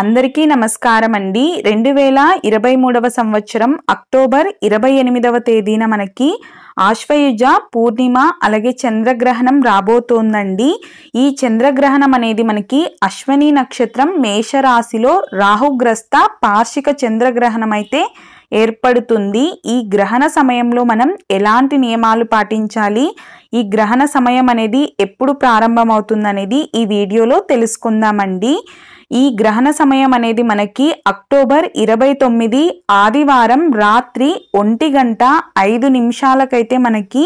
అందరికీ నమస్కారం అండి రెండు వేల ఇరవై మూడవ సంవత్సరం అక్టోబర్ ఇరవై ఎనిమిదవ తేదీన మనకి ఆశ్వయుజ పూర్ణిమ అలాగే చంద్రగ్రహణం రాబోతోందండి ఈ చంద్రగ్రహణం అనేది మనకి అశ్వని నక్షత్రం మేషరాశిలో రాహుగ్రస్త పార్షిక చంద్రగ్రహణం అయితే ఏర్పడుతుంది ఈ గ్రహణ సమయంలో మనం ఎలాంటి నియమాలు పాటించాలి ఈ గ్రహణ సమయం అనేది ఎప్పుడు ప్రారంభమవుతుందనేది ఈ వీడియోలో తెలుసుకుందామండి ఈ గ్రహణ సమయం అనేది మనకి అక్టోబర్ ఇరవై తొమ్మిది ఆదివారం రాత్రి ఒంటి గంట ఐదు నిమిషాలకైతే మనకి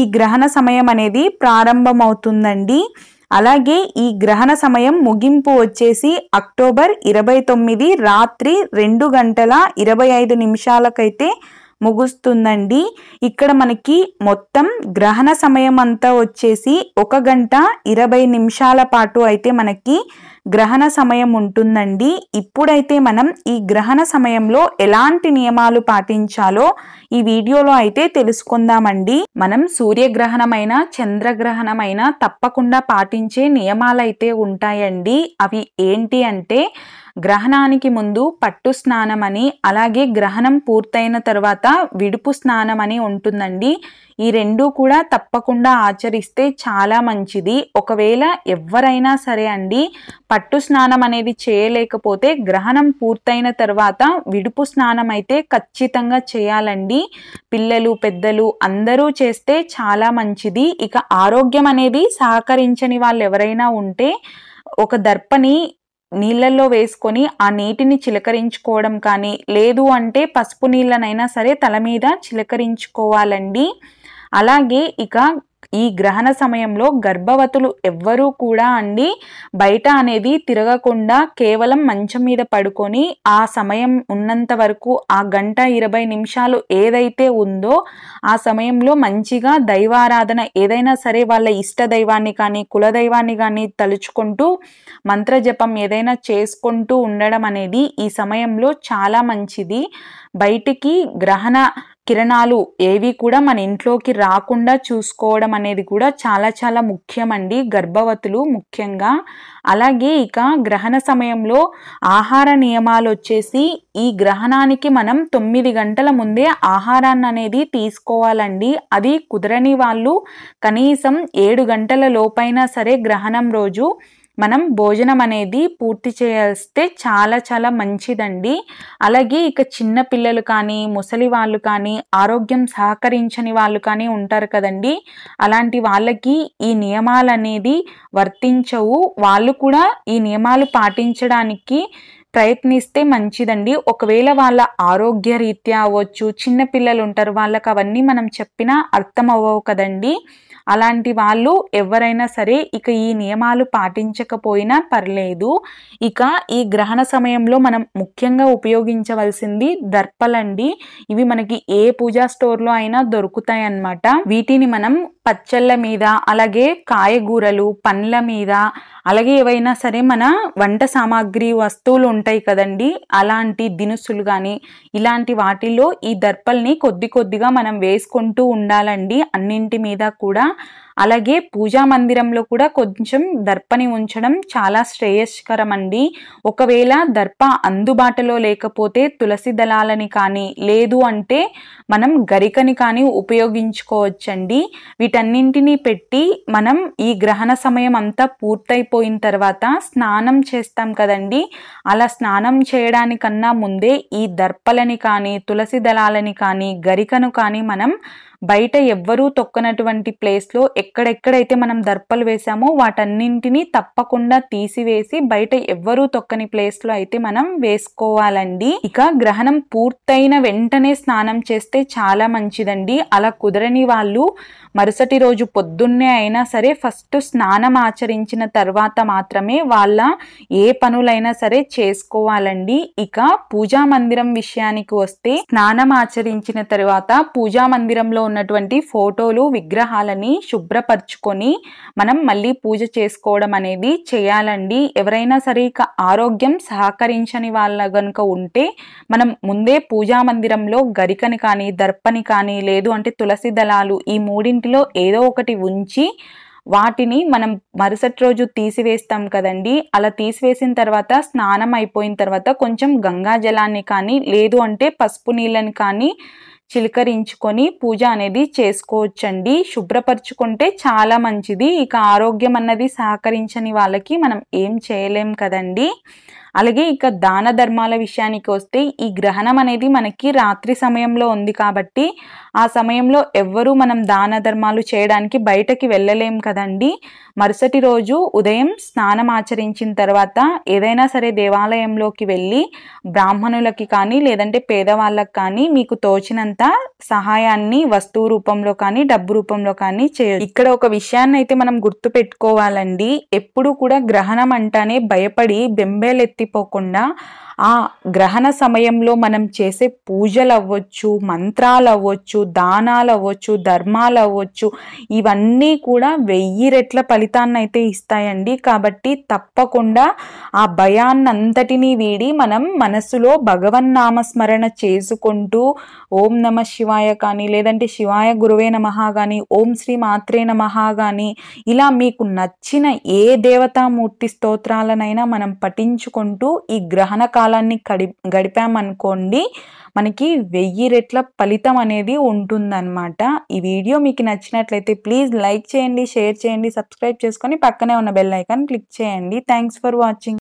ఈ గ్రహణ సమయం అనేది ప్రారంభమవుతుందండి అలాగే ఈ గ్రహణ సమయం ముగింపు వచ్చేసి అక్టోబర్ ఇరవై తొమ్మిది రాత్రి రెండు గంటల ఇరవై ఐదు నిమిషాలకైతే ముగుస్తుందండి ఇక్కడ మనకి మొత్తం గ్రహణ సమయం అంతా వచ్చేసి ఒక గంట ఇరవై నిమిషాల పాటు అయితే మనకి గ్రహణ సమయం ఉంటుందండి ఇప్పుడైతే మనం ఈ గ్రహణ సమయంలో ఎలాంటి నియమాలు పాటించాలో ఈ వీడియోలో అయితే తెలుసుకుందామండి మనం సూర్యగ్రహణమైన చంద్రగ్రహణమైన తప్పకుండా పాటించే నియమాలైతే ఉంటాయండి అవి ఏంటి అంటే గ్రహణానికి ముందు పట్టు స్నానం అని అలాగే గ్రహణం పూర్తయిన తర్వాత విడుపు స్నానం అని ఉంటుందండి ఈ రెండూ కూడా తప్పకుండా ఆచరిస్తే చాలా మంచిది ఒకవేళ ఎవరైనా సరే అండి పట్టు స్నానం అనేది చేయలేకపోతే గ్రహణం పూర్తయిన తర్వాత విడుపు స్నానం అయితే ఖచ్చితంగా చేయాలండి పిల్లలు పెద్దలు అందరూ చేస్తే చాలా మంచిది ఇక ఆరోగ్యం అనేది సహకరించని వాళ్ళు ఎవరైనా ఉంటే ఒక దర్పని నీళ్ళల్లో వేసుకొని ఆ నీటిని చిలకరించుకోవడం కానీ లేదు అంటే పసుపు నీళ్ళనైనా సరే తల మీద చిలకరించుకోవాలండి అలాగే ఇక ఈ గ్రహణ సమయంలో గర్భవతులు ఎవ్వరూ కూడా అండి బయట అనేది తిరగకుండా కేవలం మంచం మీద పడుకొని ఆ సమయం ఉన్నంత వరకు ఆ గంట ఇరవై నిమిషాలు ఏదైతే ఉందో ఆ సమయంలో మంచిగా దైవారాధన ఏదైనా సరే వాళ్ళ ఇష్ట దైవాన్ని కానీ కులదైవాన్ని కానీ తలుచుకుంటూ మంత్రజపం ఏదైనా చేసుకుంటూ ఉండడం అనేది ఈ సమయంలో చాలా మంచిది బయటికి గ్రహణ కిరణాలు ఏవి కూడా మన ఇంట్లోకి రాకుండా చూసుకోవడం అనేది కూడా చాలా చాలా ముఖ్యమండి గర్భవతులు ముఖ్యంగా అలాగే ఇక గ్రహణ సమయంలో ఆహార నియమాలు వచ్చేసి ఈ గ్రహణానికి మనం తొమ్మిది గంటల ముందే ఆహారాన్ని అనేది తీసుకోవాలండి అది కుదరని వాళ్ళు కనీసం ఏడు గంటల లోపైనా సరే గ్రహణం రోజు మనం భోజనం అనేది పూర్తి చేస్తే చాలా చాలా మంచిదండి అలాగే ఇక చిన్న పిల్లలు కానీ ముసలి వాళ్ళు కానీ ఆరోగ్యం సహకరించని వాళ్ళు కానీ ఉంటారు కదండి అలాంటి వాళ్ళకి ఈ నియమాలు అనేది వర్తించవు వాళ్ళు కూడా ఈ నియమాలు పాటించడానికి ప్రయత్నిస్తే మంచిదండి ఒకవేళ వాళ్ళ ఆరోగ్య రీత్యా అవ్వచ్చు చిన్నపిల్లలు ఉంటారు వాళ్ళకి అవన్నీ మనం చెప్పినా అర్థం అవ్వవు కదండి అలాంటి వాళ్ళు ఎవరైనా సరే ఇక ఈ నియమాలు పాటించకపోయినా పర్లేదు ఇక ఈ గ్రహణ సమయంలో మనం ముఖ్యంగా ఉపయోగించవలసింది దర్పలండి ఇవి మనకి ఏ పూజా స్టోర్లో అయినా దొరుకుతాయి అన్నమాట వీటిని మనం పచ్చళ్ళ మీద అలాగే కాయగూరలు పండ్ల మీద అలాగే ఏవైనా సరే మన వంట సామాగ్రి వస్తువులు ఉంటాయి కదండి అలాంటి దినుసులు కానీ ఇలాంటి వాటిల్లో ఈ దర్పల్ని కొద్ది కొద్దిగా మనం వేసుకుంటూ ఉండాలండి అన్నింటి మీద కూడా అలాగే పూజా మందిరంలో కూడా కొంచెం దర్పని ఉంచడం చాలా శ్రేయస్కరం అండి ఒకవేళ దర్ప అందుబాటులో లేకపోతే తులసి దళాలని కానీ లేదు అంటే మనం గరికని కానీ ఉపయోగించుకోవచ్చండి వీటన్నింటినీ పెట్టి మనం ఈ గ్రహణ సమయం అంతా పూర్తయిపోయిన తర్వాత స్నానం చేస్తాం కదండి అలా స్నానం చేయడానికన్నా ముందే ఈ దర్పలని కానీ తులసి దళాలని కానీ గరికను కానీ మనం బయట ఎవ్వరూ తొక్కనటువంటి ప్లేస్లో ఎక్కడెక్కడైతే మనం దర్పలు వేసామో వాటన్నింటినీ తప్పకుండా తీసివేసి బయట ఎవ్వరూ తొక్కని ప్లేస్లో అయితే మనం వేసుకోవాలండి ఇక గ్రహణం పూర్తయిన వెంటనే స్నానం చేస్తే చాలా మంచిదండి అలా కుదరని వాళ్ళు మరుసటి రోజు పొద్దున్నే అయినా సరే ఫస్ట్ స్నానం ఆచరించిన తర్వాత మాత్రమే వాళ్ళ ఏ పనులైనా సరే చేసుకోవాలండి ఇక పూజా మందిరం విషయానికి వస్తే స్నానం ఆచరించిన తర్వాత పూజా మందిరంలో ఉన్నటువంటి ఫోటోలు విగ్రహాలని శుభ్రపరచుకొని మనం మళ్ళీ పూజ చేసుకోవడం అనేది చేయాలండి ఎవరైనా సరే ఇక ఆరోగ్యం సహకరించని వాళ్ళ కనుక ఉంటే మనం ముందే పూజా మందిరంలో గరికని కానీ దర్పని కానీ లేదు అంటే తులసి దళాలు ఈ మూడింటిలో ఏదో ఒకటి ఉంచి వాటిని మనం మరుసటి రోజు తీసివేస్తాం కదండి అలా తీసివేసిన తర్వాత స్నానం అయిపోయిన తర్వాత కొంచెం గంగా జలాన్ని కానీ లేదు అంటే పసుపు నీళ్ళని కానీ చిలకరించుకొని పూజ అనేది చేసుకోవచ్చండి శుభ్రపరచుకుంటే చాలా మంచిది ఇక ఆరోగ్యం అన్నది సహకరించని వాళ్ళకి మనం ఏం చేయలేం కదండి అలాగే ఇక దాన ధర్మాల విషయానికి వస్తే ఈ గ్రహణం అనేది మనకి రాత్రి సమయంలో ఉంది కాబట్టి ఆ సమయంలో ఎవ్వరూ మనం దాన ధర్మాలు చేయడానికి బయటకి వెళ్ళలేం కదండి మరుసటి రోజు ఉదయం స్నానం ఆచరించిన తర్వాత ఏదైనా సరే దేవాలయంలోకి వెళ్ళి బ్రాహ్మణులకి కానీ లేదంటే పేదవాళ్ళకి కానీ మీకు తోచినంత సహాయాన్ని వస్తువు రూపంలో కానీ డబ్బు రూపంలో కానీ చేయొచ్చు ఇక్కడ ఒక విషయాన్ని అయితే మనం గుర్తు పెట్టుకోవాలండి ఎప్పుడు కూడా గ్రహణం అంటేనే భయపడి బెంబేలెత్తి ఎత్తిపోకుండా ఆ గ్రహణ సమయంలో మనం చేసే పూజలు అవ్వచ్చు మంత్రాలు అవ్వచ్చు దానాలు అవ్వచ్చు ధర్మాలు అవ్వచ్చు ఇవన్నీ కూడా వెయ్యి రెట్ల ఫలితాన్ని అయితే ఇస్తాయండి కాబట్టి తప్పకుండా ఆ భయాన్నంతటినీ వీడి మనం భగవన్ భగవన్నామస్మరణ చేసుకుంటూ ఓం నమ శివాయ కానీ లేదంటే శివాయ గురువే నమ కానీ ఓం శ్రీ మాత్రే నమ కానీ ఇలా మీకు నచ్చిన ఏ దేవతామూర్తి స్తోత్రాలనైనా మనం పఠించుకుంటూ చేసుకుంటూ ఈ గ్రహణ కాలాన్ని గడి గడిపామనుకోండి మనకి వెయ్యి రెట్ల ఫలితం అనేది ఉంటుందన్నమాట ఈ వీడియో మీకు నచ్చినట్లయితే ప్లీజ్ లైక్ చేయండి షేర్ చేయండి సబ్స్క్రైబ్ చేసుకొని పక్కనే ఉన్న బెల్ ఐకాన్ క్లిక్ చేయండి థ్యాంక్స్ ఫర్ వాచింగ్